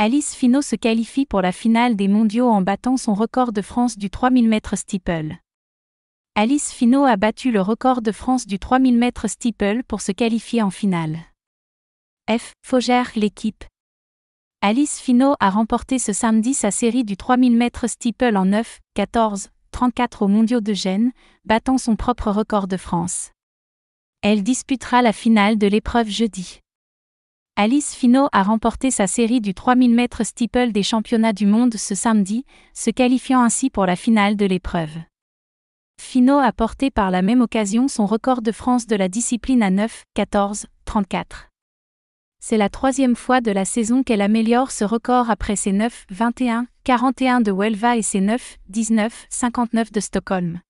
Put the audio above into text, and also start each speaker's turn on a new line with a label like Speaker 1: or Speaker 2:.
Speaker 1: Alice
Speaker 2: Finot se qualifie pour la finale des mondiaux en battant son record de France du 3000 mètres steeple. Alice Finot a battu le record de France du 3000 mètres steeple pour se qualifier en finale. F. Fogère, l'équipe. Alice Finot a remporté ce samedi sa série du 3000 mètres steeple en 9, 14, 34 aux mondiaux de Gênes, battant son propre record de France. Elle disputera la finale de l'épreuve jeudi. Alice Finot a remporté sa série du 3000 mètres steeple des championnats du monde ce samedi, se qualifiant ainsi pour la finale de l'épreuve. Finot a porté par la même occasion son record de France de la discipline à 9, 14, 34. C'est la troisième fois de la saison qu'elle améliore ce record après ses 9, 21, 41 de Huelva et ses 9, 19, 59 de
Speaker 3: Stockholm.